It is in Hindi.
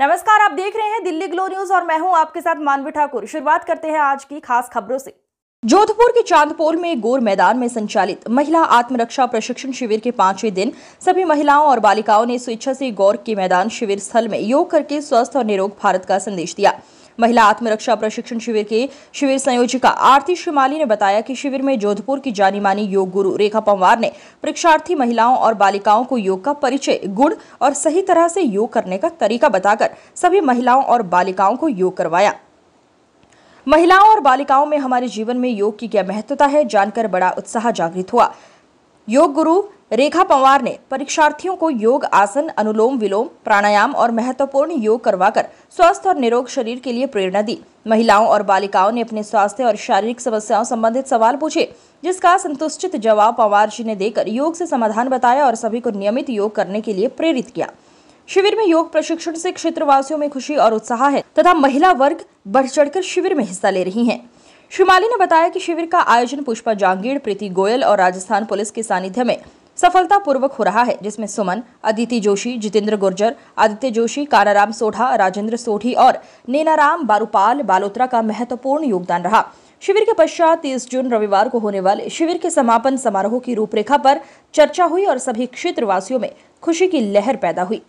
नमस्कार आप देख रहे हैं दिल्ली ग्लो न्यूज और मैं हूं आपके साथ मानवी ठाकुर शुरुआत करते हैं आज की खास खबरों से जोधपुर के चांदपोल में गोर मैदान में संचालित महिला आत्मरक्षा प्रशिक्षण शिविर के पांचवें दिन सभी महिलाओं और बालिकाओं ने स्वेच्छा से गौर के मैदान शिविर स्थल में योग करके स्वस्थ और निरोग भारत का संदेश दिया महिला आत्मरक्षा प्रशिक्षण शिविर के शिविर संयोजिका आरती श्रीमाली ने बताया कि शिविर में जोधपुर की जानी मानी योग गुरु रेखा पंवार ने परीक्षार्थी महिलाओं और बालिकाओं को योग का परिचय गुण और सही तरह से योग करने का तरीका बताकर सभी महिलाओं और बालिकाओं को योग करवाया महिलाओं और बालिकाओं में हमारे जीवन में योग की क्या महत्वता है जानकर बड़ा उत्साह जागृत हुआ योग गुरु रेखा पवार ने परीक्षार्थियों को योग आसन अनुलोम विलोम प्राणायाम और महत्वपूर्ण योग करवाकर स्वस्थ और निरोग शरीर के लिए प्रेरणा दी महिलाओं और बालिकाओं ने अपने स्वास्थ्य और शारीरिक समस्याओं संबंधित सवाल पूछे जिसका संतुष्टित जवाब पवार जी ने देकर योग से समाधान बताया और सभी को नियमित योग करने के लिए प्रेरित किया शिविर में योग प्रशिक्षण से क्षेत्रवासियों में खुशी और उत्साह है तथा महिला वर्ग बढ़ चढ़कर शिविर में हिस्सा ले रही है श्री माली ने बताया कि शिविर का आयोजन पुष्पा जांगीड़ प्रीति गोयल और राजस्थान पुलिस के सानिध्य में सफलतापूर्वक हो रहा है जिसमें सुमन अदिति जोशी जितेंद्र गुर्जर आदित्य जोशी काराराम सोढ़ा राजेंद्र सोढ़ी और नेनाराम बारूपाल बालोत्रा का महत्वपूर्ण योगदान रहा शिविर के पश्चात 30 जून रविवार को होने वाले शिविर के समापन समारोह की रूपरेखा पर चर्चा हुई और सभी क्षेत्रवासियों में खुशी की लहर पैदा हुई